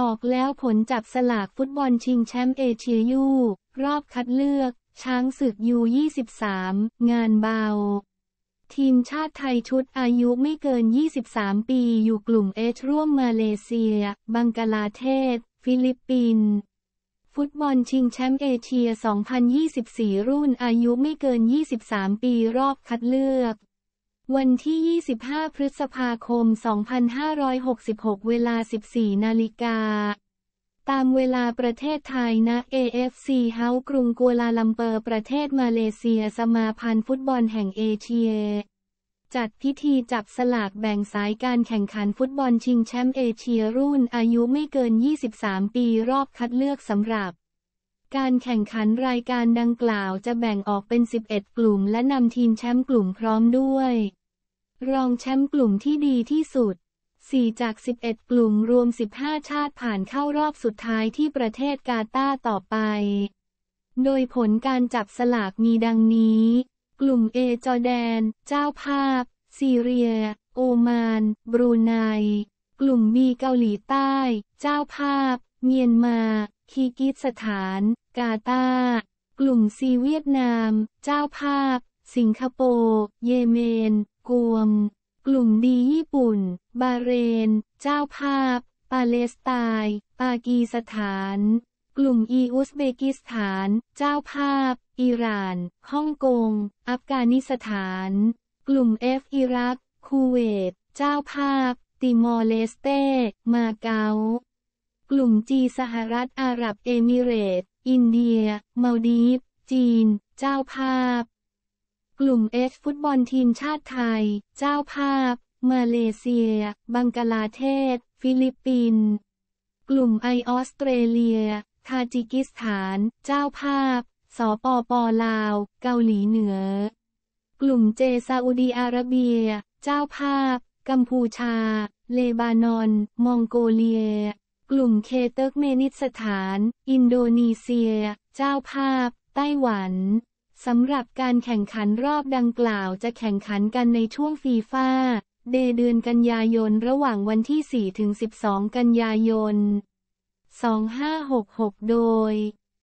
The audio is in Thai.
ออกแล้วผลจับสลากฟุตบอลชิงแชมป์เอเชียยูรอบคัดเลือก ช้างศึกยู23 งานเบา ทีมชาติไทยชุดอายุไม่เกิน 23 ปีอยู่กลุ่มเอชร่วมมาเลเซีย บังกลาเทศ ฟิลิปปินส์ฟุตบอลชิงแชมป์เอเชีย 2024รุ่นอายุไม่เกิน 23 ปีรอบคัดเลือกวันที่ 25 พฤษภาคม 2566 เวลา 14นาฬิกา ตามเวลาประเทศไทย ณ AFC เฮากรุงกัวลาลัมเปอร์ประเทศมาเลเซีย สมาพันธ์ฟุตบอลแห่งเอเชีย จัดพิธีจับสลากแบ่งสายการแข่งขันฟุตบอลชิงแชมป์เอเชียรุ่นอายุไม่เกิน 23 ปีรอบคัดเลือกสำหรับการแข่งขันรายการดังกล่าวจะแบ่งออกเป็น 11 กลุ่มและนำทีมแชมป์กลุ่มพร้อมด้วย รองแชมป์กลุ่มที่ดีที่สุด 4 จาก 11 กลุ่มรวม 15 ชาติผ่านเข้ารอบสุดท้ายที่ประเทศกาตาร์ต่อไป โดยผลการจับสลากมีดังนี้ กลุ่มเอจอแดน เจ้าภาพ ซีเรีย โอมาน บรูไน กลุ่มบีเกาหลีใต้ เจ้าภาพ เมียนมาคีกิสถานกาตา กลุ่มซีเวียดนาม เจ้าภาพ สิงคโปร์ เยเมน กวม กลุ่มดีญี่ปุ่น บาเรน เจ้าภาพ ปาเลสไตน์ ปากีสถาน กลุ่มอีอุซเบกิสถาน เจ้าภาพ อิหร่าน ฮ่องกง อัฟกานิสถาน กลุ่มเอฟอิรัก คูเวต เจ้าภาพ ติมอร์เลสเต้มาเก๊ากลุ่มจีสหรัฐอาหรับเอมิเรต อินเดียมาดีฟ จีน เจ้าภาพ กลุ่มเอชฟุตบอลทีมชาติไทย เจ้าภาพ มาเลเซีย บังกลาเทศ ฟิลิปปินส์กลุ่มไอออสเตรเลียทาจิกิสถาน เจ้าภาพสปปลาว เกาหลีเหนือ กลุ่มเจซาอุดีอาระเบีย เจ้าภาพ กัมพูชา เลบานอน มองโกเลียกลุ่มเคเติร์กเมนิสถาน อินโดนีเซีย เจ้าภาพไต้หวันสำหรับการแข่งขันรอบดังกล่าวจะแข่งขันกันในช่วงฟีฟ่าเดเดือนกันยายนระหว่างวันที่ 4 ถึง 12 กันยายน 2566 โดย